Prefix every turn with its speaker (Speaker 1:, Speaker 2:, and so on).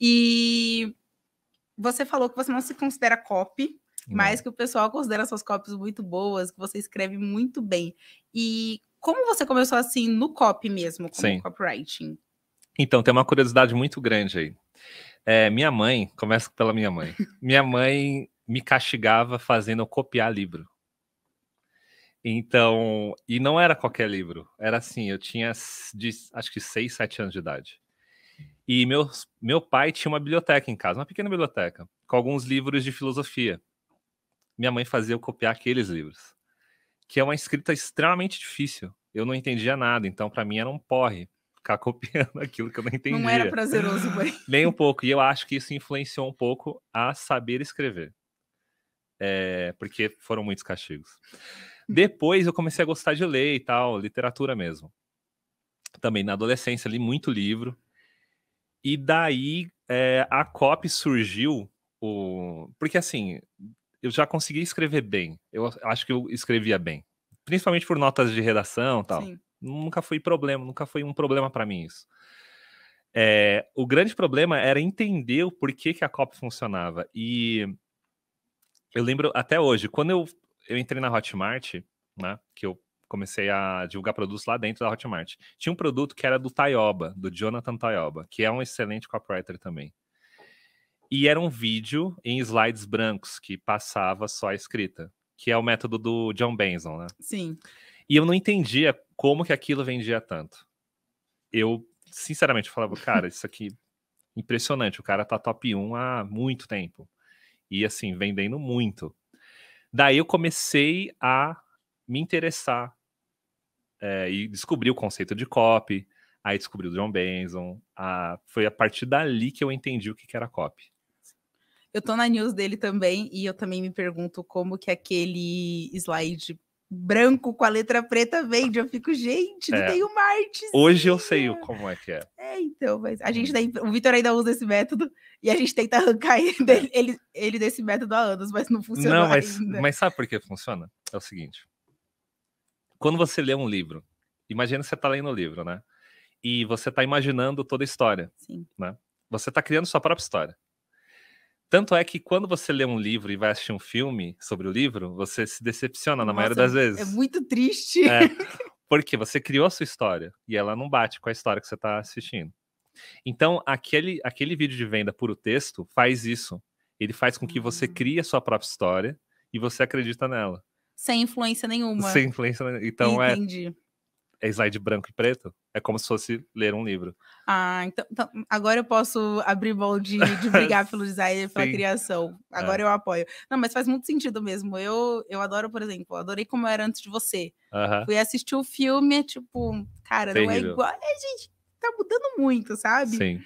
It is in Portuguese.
Speaker 1: E você falou que você não se considera copy, não. mas que o pessoal considera suas copies muito boas, que você escreve muito bem. E como você começou assim no copy mesmo, com Sim. copywriting?
Speaker 2: Então, tem uma curiosidade muito grande aí. É, minha mãe, começo pela minha mãe. minha mãe me castigava fazendo eu copiar livro. Então, e não era qualquer livro, era assim, eu tinha de, acho que 6, 7 anos de idade. E meu, meu pai tinha uma biblioteca em casa, uma pequena biblioteca, com alguns livros de filosofia. Minha mãe fazia eu copiar aqueles livros, que é uma escrita extremamente difícil. Eu não entendia nada, então para mim era um porre ficar copiando aquilo que eu não entendia. Não era prazeroso, mãe. Nem um pouco. E eu acho que isso influenciou um pouco a saber escrever. É, porque foram muitos castigos. Depois eu comecei a gostar de ler e tal, literatura mesmo. Também na adolescência li muito livro, e daí é, a COP surgiu, o... porque assim, eu já conseguia escrever bem. Eu acho que eu escrevia bem. Principalmente por notas de redação tal. Sim. Nunca foi problema, nunca foi um problema para mim isso. É, o grande problema era entender o porquê que a COP funcionava. E eu lembro até hoje, quando eu, eu entrei na Hotmart, né, que eu comecei a divulgar produtos lá dentro da Hotmart. Tinha um produto que era do Tayoba, do Jonathan Tayoba, que é um excelente copywriter também. E era um vídeo em slides brancos que passava só a escrita, que é o método do John Benson, né? Sim. E eu não entendia como que aquilo vendia tanto. Eu, sinceramente, falava, cara, isso aqui é impressionante, o cara tá top 1 há muito tempo. E assim, vendendo muito. Daí eu comecei a me interessar é, e descobriu o conceito de copy, aí descobriu o John Benson. A, foi a partir dali que eu entendi o que, que era copy.
Speaker 1: Eu tô na news dele também e eu também me pergunto como que aquele slide branco com a letra preta vende. Eu fico, gente, não é. tem uma arte. Hoje
Speaker 2: eu sei como é que é.
Speaker 1: É, então, mas a gente hum. daí, o Vitor ainda usa esse método e a gente tenta arrancar ele, é. ele, ele desse método há anos, mas não funciona. Não, mas, ainda. mas
Speaker 2: sabe por que funciona? É o seguinte: quando você lê um livro, imagina que você está lendo o um livro, né? E você está imaginando toda a história, Sim. né? Você está criando sua própria história. Tanto é que quando você lê um livro e vai assistir um filme sobre o livro, você se decepciona Nossa, na maioria das vezes.
Speaker 1: É muito triste. É,
Speaker 2: porque você criou a sua história e ela não bate com a história que você está assistindo. Então, aquele, aquele vídeo de venda puro texto faz isso. Ele faz com que você uhum. crie a sua própria história e você acredita nela.
Speaker 1: Sem influência nenhuma. Sem
Speaker 2: influência nenhuma. Então é Entendi. é. É slide branco e preto? É como se fosse ler um livro.
Speaker 1: Ah, então, então agora eu posso abrir mão de, de brigar pelo design e pela Sim. criação. Agora é. eu apoio. Não, mas faz muito sentido mesmo. Eu, eu adoro, por exemplo, adorei como era antes de você. Uh -huh. Fui assistir o um filme, é tipo, cara, Terrível. não é igual. É, gente, tá mudando muito, sabe?
Speaker 2: Sim.